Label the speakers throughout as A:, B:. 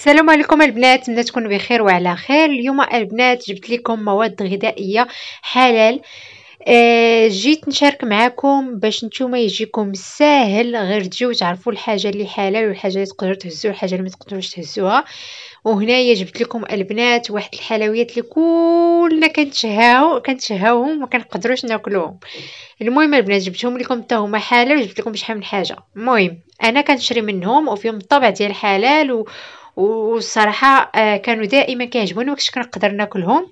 A: السلام عليكم البنات نتمنى تكونوا بخير وعلى خير اليوم البنات جبت لكم مواد غذائيه حلال آه جيت نشارك معكم باش نتوما يجيكم ساهل غير تجيو تعرفوا الحاجه اللي حلال والحاجه اللي تقدروا تهزوها الحاجه اللي ما تقدروش تهزوها وهنايا جبت لكم البنات واحد الحلويات اللي كلنا كنتشهاو كنتشهاوهم وما كنقدروش ناكلوهم المهم البنات جبتهم لكم حتى هما حلال وجبت لكم شحال من حاجه المهم انا كنشري منهم وفيهم الطابع ديال حلال و... والصراحه آه، كانوا دائما كيعجبوني وكنت كنقدر ناكلهم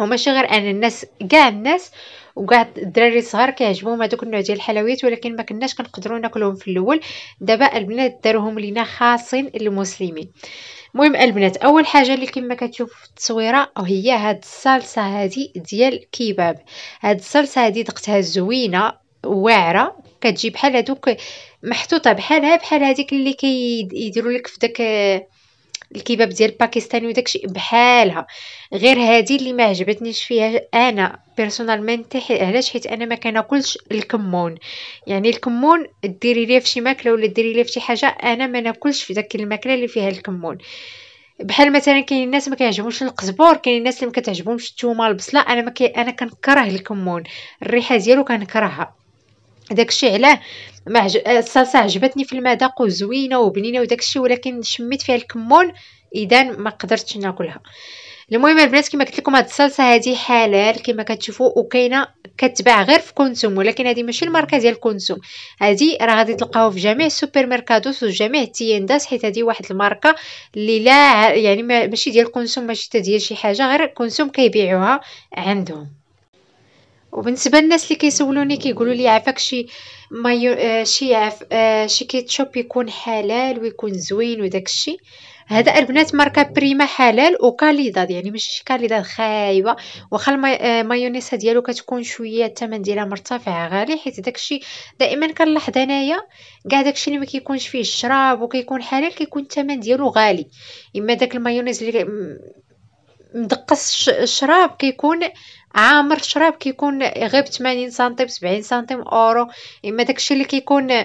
A: وماشي غير انا الناس كاع الناس وكاع الدراري الصغار كيعجبهم هذوك النوع ديال الحلويات ولكن ما كناش كنقدروا ناكلهم في الاول دابا البنات داروهم لينا خاصين للمسلمين المهم البنات اول حاجه اللي كما كتشوف في التصويره هي هاد الصلصه هذه ديال كيباب هاد الصلصه هذه دقتها زوينه واعره كتجي بحال هذوك محطوطه بحالها بحال هذيك اللي كيديروا كي لك في داك الكباب ديال الباكستاني وداكشي بحالها غير هذه اللي ما عجبتنيش فيها انا بيرسونالمون علاش حيت انا ما كناكلش الكمون يعني الكمون ديري ليه فشي ماكله ولا ديري ليه فشي حاجه انا ما ناكلش في داك الماكله اللي فيها الكمون بحال مثلا كاين الناس ما كيعجبهمش القزبور كاين الناس اللي ما كتعجبهمش الثومه البصله انا ما كي... انا كنكره الكمون الريحه ديالو كنكرهها داكشي علاه الصلصه آه، عجبتني في المذاق وزوينه وبنينه وداكشي ولكن شميت فيها الكمون اذا ما قدرتش ناكلها المهم البنات كما قلت لكم هاد الصلصه هادي حلال كما كتشوفوا وكاينه كتباع غير في كونسوم ولكن هذه ماشي الماركه ديال كونسوم هذه راه غادي تلقاوها في جميع السوبر ماركادوس وجميع التيانداس حيت هذه واحد الماركه اللي لا يعني ماشي ديال كونسوم ماشي حتى ديال شي حاجه غير كونسوم كيبيعوها عندهم وبالنسبه للناس اللي كيسولوني كيقولوا لي عافاك شي مايو آه، شي عف... آه، شي كيتشوب يكون حلال ويكون زوين وداك الشيء هذا البنات ماركه بريما حلال وكاليداد يعني ماشي شي كاليداد خايبه واخا المايونيز آه، ديالو كتكون شويه الثمن ديالها مرتفع غالي حيت داكشي دائما كنلاحظ انايا كاع داكشي اللي ما كيكونش فيه الشراب وكيكون حلال كيكون الثمن ديالو غالي اما داك المايونيز اللي مدقس الشراب كيكون عامر الشراب كيكون غير ب 80 سنتيم 70 سنتيم اورو اما داكشي اللي كيكون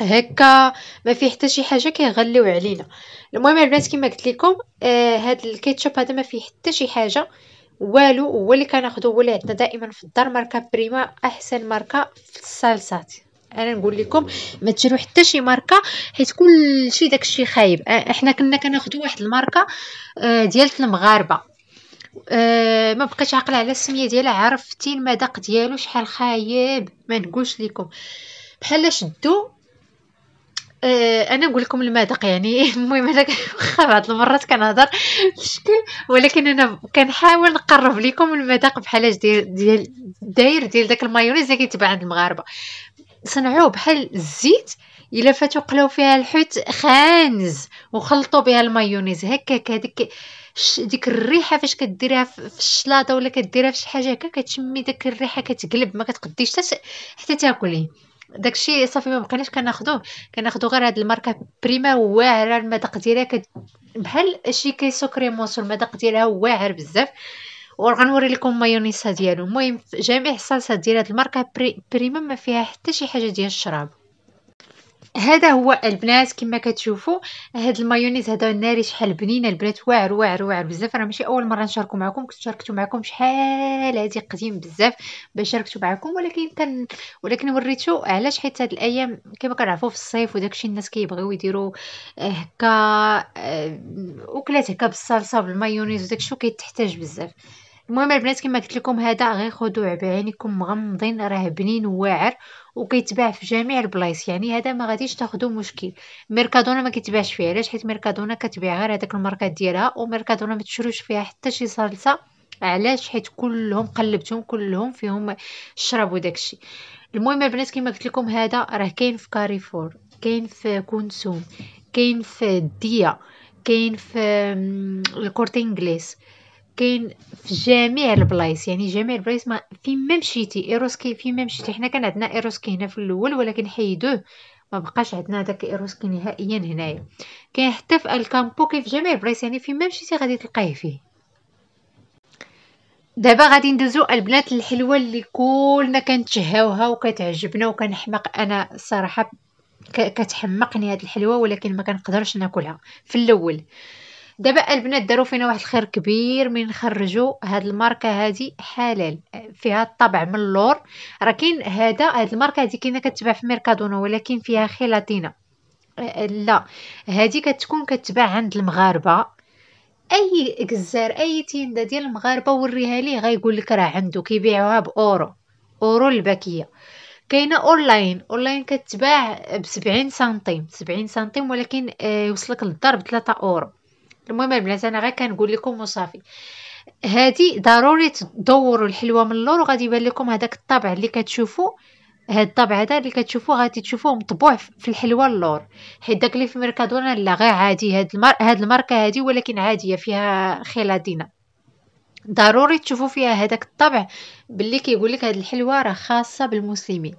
A: هكا ما فيه حتى شي حاجه كيغليو علينا المهم البنات كما قلت لكم آه هاد الكيتشوب هذا ما فيه حتى شي حاجه والو هو اللي كناخذو هو اللي عندنا دائما في الدار ماركه بريما احسن ماركه في الصلصات انا نقول لكم ما تشرو حتى شي ماركه حيت كلشي داكشي خايب آه، احنا كنا كناخذو واحد الماركه آه، ديال المغاربه آه، ما بقيتش عاقله على السميه ديالها عرفتي المذاق ديالو شحال خايب ما نقولش لكم بحال شدو آه، انا نقول لكم المذاق يعني المهم انا واخا بعض المرات كنهضر بشكل ولكن انا كنحاول نقرب لكم المذاق بحال ديال ديال داير ديال داك المايونيز اللي كيتباع عند المغاربه صنعوه بحال الزيت الا فاتو قلاو فيها الحوت خانز وخلطوا بها المايونيز هكاك هذيك ديك الريحه فاش كديرها في الشلاطه ولا كديرها في شي حاجه هكا كتشمي داك الريحه كتقلب ما كتقديش حتى تاكلي داكشي صافي ما بقيناش كناخذوه كناخذو غير هاد الماركه بريما واعره المذاق ديالها كت... بحال شي كيسو كريموس المذاق ديالها واعر بزاف وغنوري لكم مايونيزها ديالو المهم جميع الصلصات ديال هاد الماركه بري... بريما ما فيها حتى شي حاجه ديال الشراب هذا هو البنات كما كتشوفوا هاد المايونيز هذا ناري شحال بنينه البنات واعر واعر واعر بزاف راه ماشي اول مره نشاركو معكم كنت شاركتو معكم شحال هادي قديم بزاف باش شاركتو معكم ولكن كان ولكن وريتو علاش حيت هاد الايام كما كنعرفوا في الصيف وداكشي الناس كيبغيو يديروا آه، هكا آه، اكلات هكا بالصلصه بالمايونيز وداكشي كيتحتاج بزاف المهم البنات كما قلت لكم هذا غير خذوه بعينكم مغمضين راه بنين واعر وكيتباع في جميع البلايص يعني هذا ما غاديش تاخذوا مشكل ميركادونا ما كيتباعش فيه علاش حيت ميركادونا كتبيع غير هذاك الماركات ديالها وميركادونا ما تشروش فيها حتى شي صلصه علاش حيت كلهم قلبتهم كلهم فيهم الشراب وداكشي المهم البنات كما قلت لكم هذا راه كاين في كاريفور كاين في كونسوم كاين في الديه كاين في الكورت انجليز كاين في جميع البلايص يعني جميع البلايص ما فين ما مشيتي ايروسكي فين ما مشيتي حنا كان عندنا ايروسكي هنا في الاول ولكن حيدوه ما بقاش عندنا داك ايروسكي نهائيا هنايا كاين حتى في الكامبو كاين جميع البلايص يعني فين ما مشيتي غادي تلقايه فيه دابا غادي ندوزو البنات الحلوه اللي كلنا كنتشهاوها وكتعجبنا وكنحمق انا الصراحه كتحمقني هاد الحلوه ولكن ما كنقدرش ناكلها في الاول دابا البنات داروا فينا واحد الخير كبير من خرجوا هاد الماركه هادي حلال فيها الطبع من اللور راه كاين هذا هاد الماركه هادي كاينه كتباع في ميركادونا ولكن فيها خيلاتينا أه، أه، لا هادي كتكون كتباع عند المغاربه اي جزار اي تيندا ديال المغاربه وريها ليه غيقول لك راه عنده كيبيعوها باورو اورو الباكيه كاينه اونلاين اونلاين كتباع ب 70 سنتيم 70 سنتيم ولكن أه، يوصلك للدار ب 3 اورو المهم البنات انا غير كنقول لكم وصافي هادي ضروري تدوروا الحلوه من اللور وغادي يبان لكم هذاك الطابع اللي كتشوفوا هاد الطابع هذا اللي كتشوفوا غادي تشوفوه مطبوع في الحلوه اللور حيت داك اللي في ميركادونا لا غير عادي هاد المار... هاد الماركه هادي ولكن عاديه فيها خيلادينا ضروري تشوفوا فيها هذاك الطبع باللي كيقول لك هاد الحلوه راه خاصه بالمسلمين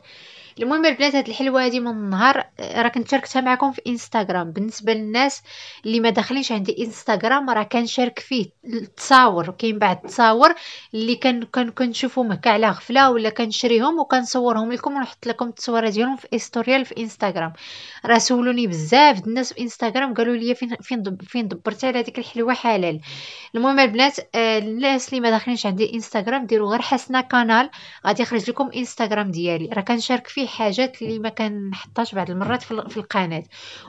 A: المهم البنات هاد الحلوه هادي من النهار آه، راه كنت شاركتها معكم في انستغرام بالنسبه للناس اللي ما داخلينش عندي انستغرام راه كنشارك فيه التصاور كاين بعض التصاور اللي كان كان كنشوفهم هكا على غفله ولا كنشريهم وكنصورهم لكم ونحط لكم التصويره ديالهم في استوريال في انستغرام راه سولوني بزاف الناس في انستغرام قالوا لي فين فين فين دبرتي على هذيك الحلوه حلال المهم البنات آه، الناس اللي ما داخلينش عندي انستغرام ديروا غير حسنا كانال غادي يخرج لكم انستغرام ديالي راه كنشارك فيه الحاجات اللي ما كنحطهاش بعض المرات في القناه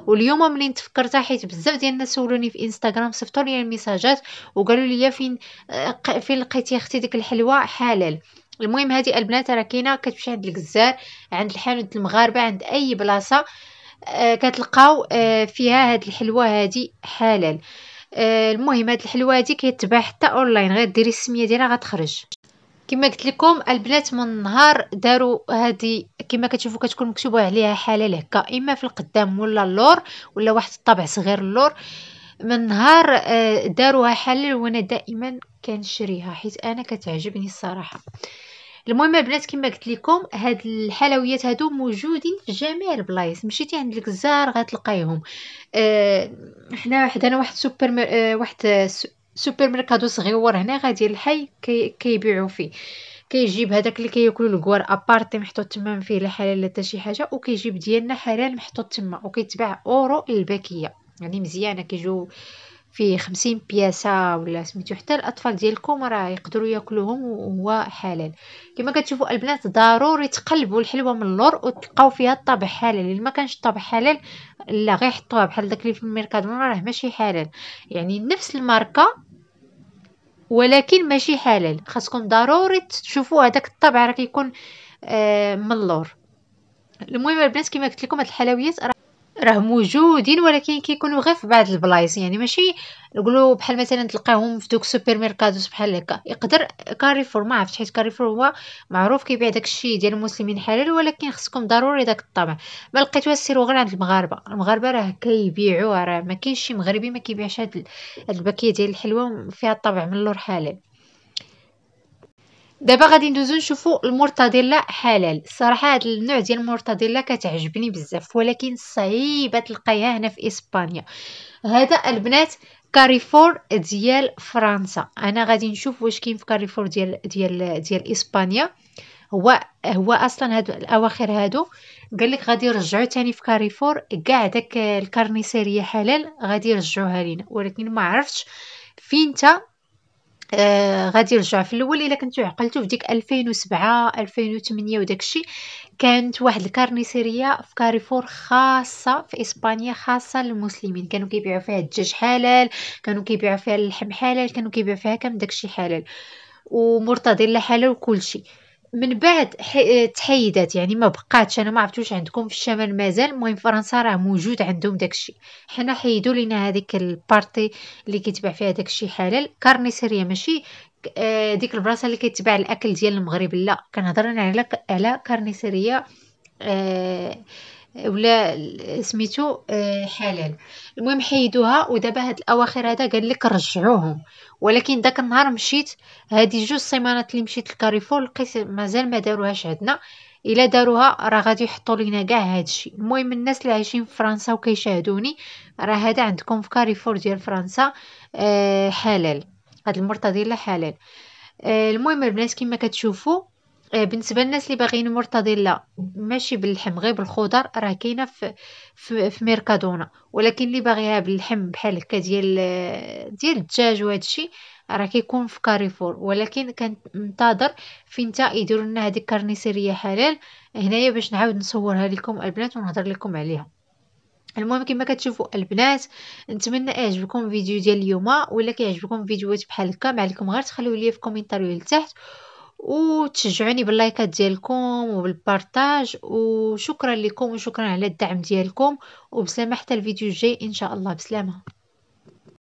A: واليوم منين تفكرتها حيت بزاف ديال الناس سولوني في انستغرام صيفطوا لي الميساجات وقالوا لي فين آه، فين لقيتي اختي ديك الحلوه حلال المهم هذه البنات راه كاينه كتمشي عند الجزار عند الحانوت المغاربه عند اي بلاصه آه، كتلقاو آه، فيها هاد الحلوه هادي حلال المهم هاد الحلوه هادي كيتباع حتى اونلاين غير ديري السميه ديالها غتخرج كما قلت لكم البنات من النهار داروا هذه كما كتشوفوا كتكون مكتوبه عليها حلال هكا اما في القدام ولا اللور ولا واحد الطبع صغير اللور من نهار آه، داروها حلال وانا دائما كنشريها حيت انا كتعجبني الصراحه المهم البنات كما قلت لكم هاد الحلويات هادو موجودين في جميع البلايص مشيتي عند الجزار غتلقايهم أه حنا حدانا واحد سوبر مر... أه واحد سوبر ميركادو صغيور هنا غادي الحي كي كيبيعوا فيه كيجيب هذاك اللي كياكلوا الكوار ابارتي محطوط تما فيه لا حلال لا حتى شي حاجه وكيجيب ديالنا حلال محطوط تما وكيتباع اورو الباكيه يعني مزيانه كيجيو فيه خمسين بياسة ولا سميتو حتى الأطفال ديالكم راه يقدروا ياكلوهم وهو حلال كما كتشوفوا البنات ضروري تقلبوا الحلوة من اللور وتلقاو فيها الطابع حلال اللي ما كانش الطابع حلال لا غير حطوها بحال داك اللي في الميركادو راه ماشي حلال يعني نفس الماركة ولكن ماشي حلال خاصكم ضروري تشوفوا هذاك الطبع راه كيكون آه ملور المهم البنات كما قلت لكم هاد الحلويات راه موجودين ولكن كيكونوا غير في بعض البلايص يعني ماشي نقولوا بحال مثلا تلقاهم في دوك سوبر ميركادوس بحال هكا يقدر كاريفور ما عرفتش حيت كاريفور هو معروف كيبيع داكشي ديال المسلمين حلال ولكن خصكم ضروري داك الطبع ما لقيتوها سيروا غير عند المغاربه المغاربه راه كيبيعوها راه ما كاينش شي مغربي ما كيبيعش هاد الباكيه ديال الحلوه فيها الطبع من اللور حلال دابا غادي ندوزو نشوفو المرتدله حلال الصراحه هذا النوع ديال المرتدله كتعجبني بزاف ولكن صعيبه تلقايها هنا في اسبانيا هذا البنات كاريفور ديال فرنسا انا غادي نشوف واش كاين في كاريفور ديال ديال ديال اسبانيا هو هو اصلا هادو الاواخر هادو قال لك غادي يرجعوا تاني في كاريفور كاع داك الكارنيسيريه حلال غادي يرجعوها لينا ولكن ما عرفتش فين تا آه غادي يرجع في الاول الا كنتو عقلتو في ديك 2007 2008 وداك الشيء كانت واحد الكارنيسيريه في كاريفور خاصه في اسبانيا خاصه للمسلمين كانوا كيبيعوا فيها الدجاج حلال كانوا كيبيعوا فيها اللحم حلال كانوا كيبيعوا فيها كامل الشيء حلال ومرتضي لا حلال وكلشي من بعد آه، تحيدات يعني ما بقاتش انا ما عرفتوش عندكم في الشمال مازال المهم فرنسا راه موجود عندهم داكشي حنا حيدوا لينا هذيك البارتي اللي كيتباع فيها داكشي حلال كارنيسيريا ماشي آه، ديك البلاصه اللي كيتباع الاكل ديال المغرب لا كنهضر على على كارنيسيريا آه ولا سميتو آه، حلال المهم حيدوها ودابا هاد الاواخر هذا قال لك رجعوهم ولكن داك النهار مشيت هادي جوج سيمانات اللي مشيت لكاريفور لقيت مازال ما داروهاش عندنا الا داروها راه غادي يحطوا لينا كاع هادشي المهم الناس اللي عايشين في فرنسا وكيشاهدوني راه هذا عندكم في كاريفور ديال فرنسا آه، حلال هاد المرتضيه حلال آه، المهم البنات كما كتشوفوا آه، بالنسبه للناس اللي باغيين مرتديلا ماشي باللحم غير بالخضر راه كاينه في, في في ميركادونا ولكن اللي باغيها باللحم بحال هكا ديال ديال الدجاج وهذا الشيء راه كيكون في كاريفور ولكن كنتظر فين تا يديروا لنا هذيك كارنيسيريه حلال هنايا باش نعاود نصورها لكم البنات ونهضر لكم عليها المهم كما كتشوفوا البنات نتمنى يعجبكم الفيديو ديال اليوم ولا كيعجبكم فيديوهات بحال هكا ما عليكم غير تخليو ليا في كومنتاريو لتحت وتشجعوني باللايكات ديالكم وبالبارتاج وشكرا لكم وشكرا على الدعم ديالكم وبسلامه حتى الفيديو الجاي ان شاء الله بسلامه